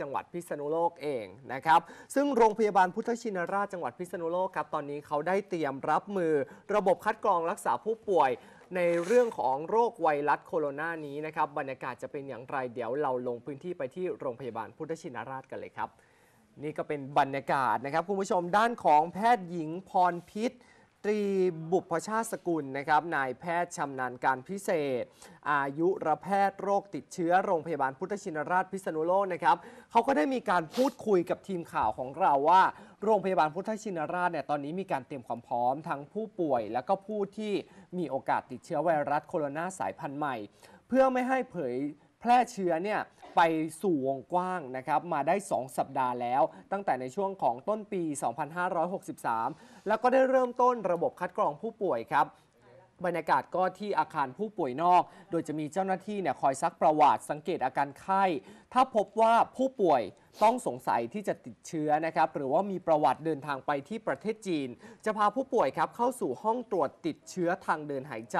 จังหวัดพิษณุโลกเองนะครับซึ่งโรงพยาบาลพุทธชินราช จังหวัดพิษณุโลกครับตอนนี้เขาได้เตรียมรับมือระบบคัดกรองรักษาผู้ป่วยในเรื่องของโรคไวรัสโคโรนานี้นะครับบรรยากาศจะเป็นอย่างไรเดี๋ยวเราลงพื้นที่ไปที่โรงพยาบาลพุทธชินราชกันเลยครับ นี่ก็เป็นบรรยากาศนะครับคุณผู้ชมด้านของแพทย์หญิงพรพิษตรี บุพชาติสกุลนะครับ นายแพทย์ชำนาญการพิเศษ อายุรแพทย์โรคติดเชื้อ โรงพยาบาลพุทธชินราชพิษณุโลกนะครับ เขาก็ได้มีการพูดคุยกับทีมข่าวของเราว่า โรงพยาบาลพุทธชินราชเนี่ยตอนนี้มีการเตรียมความพร้อมทั้งผู้ป่วย และก็ผู้ที่มีโอกาสติดเชื้อไวรัสโคโรนาสายพันธุ์ใหม่ เพื่อไม่ให้เผยแพร่เชื้อเนี่ยไปสู่วงกว้างนะครับมาได้ 2 สัปดาห์แล้ว ตั้งแต่ในช่วงของต้นปี 2563 แล้วก็ได้เริ่มต้นระบบคัดกรองผู้ป่วยครับ บรรยากาศก็ที่อาคารผู้ป่วยนอก โดยจะมีเจ้าหน้าที่เนี่ยคอยซักประวัติสังเกตอาการไข้ ถ้าพบว่าผู้ป่วยต้องสงสัยที่จะติดเชื้อนะครับหรือว่ามีประวัติเดินทางไปที่ประเทศจีน จะพาผู้ป่วยครับเข้าสู่ห้องตรวจติดเชื้อทางเดินหายใจ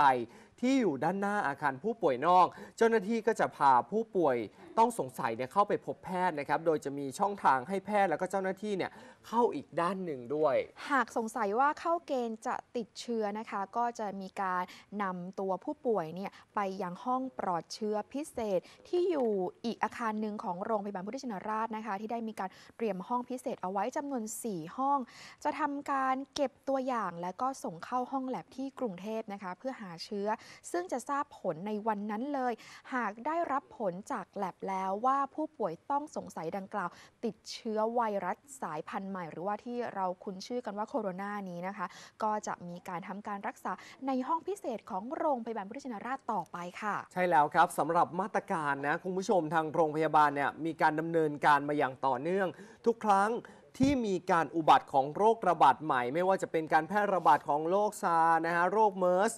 ที่อยู่ด้านหน้าอาคารผู้ป่วยนอก เจ้าหน้าที่ก็จะพาผู้ป่วยต้องสงสัยเนี่ยเข้าไปพบแพทย์นะครับ โดยจะมีช่องทางให้แพทย์แล้วก็เจ้าหน้าที่เนี่ยเข้าอีกด้านหนึ่งด้วย หากสงสัยว่าเข้าเกณฑ์จะติดเชื้อนะคะ ก็จะมีการนำตัวผู้ป่วยเนี่ยไปยังห้องปลอดเชื้อพิเศษที่อยู่อีกอาคารหนึ่งของโรงพยาบาลพุทธชินราชนะคะ ที่ได้มีการเตรียมห้องพิเศษ เอาไว้จำนวน4ห้อง จะทำการเก็บตัวอย่างและก็ส่งเข้าห้องแลบที่กรุงเทพนะคะเพื่อหาเชื้อซึ่งจะทราบผลในวันนั้นเลย หากได้รับผลจากแลบแล้วว่าผู้ป่วยต้องสงสัยดังกล่าว ติดเชื้อไวรัสสายพันธุ์ใหม่ หรือว่าที่เราคุ้นชื่อกันว่าโคโรนานี้นะคะ ก็จะมีการทำการรักษาในห้องพิเศษของโรงพยาบาลพุทธชินราชต่อไปค่ะ ใช่แล้วครับสำหรับมาตรการนะคุณผู้ชมทางโรงพยาบาลเนี่ยมีการดำเนินการมาอย่างต่อเนื่อง ทุกครั้งที่มีการอุบัติของโรคระบาดใหม่ ไม่ว่าจะเป็นการแพร่ระบาดของโรคซานะฮะโรคเมอร์ส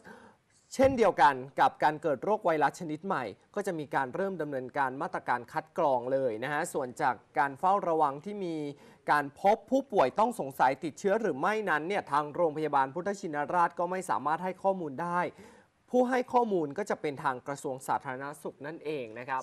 เช่นเดียวกันกับการเกิดโรคไวรัสชนิดใหม่ ก็จะมีการเริ่มดำเนินการมาตรการคัดกรองเลยนะฮะส่วนจากการเฝ้าระวังที่มีการพบผู้ป่วยต้องสงสัยติดเชื้อหรือไม่นั้นเนี่ยทางโรงพยาบาลพุทธชินราชก็ไม่สามารถให้ข้อมูลได้ ผู้ให้ข้อมูลก็จะเป็นทางกระทรวงสาธารณสุขนั่นเองนะครับ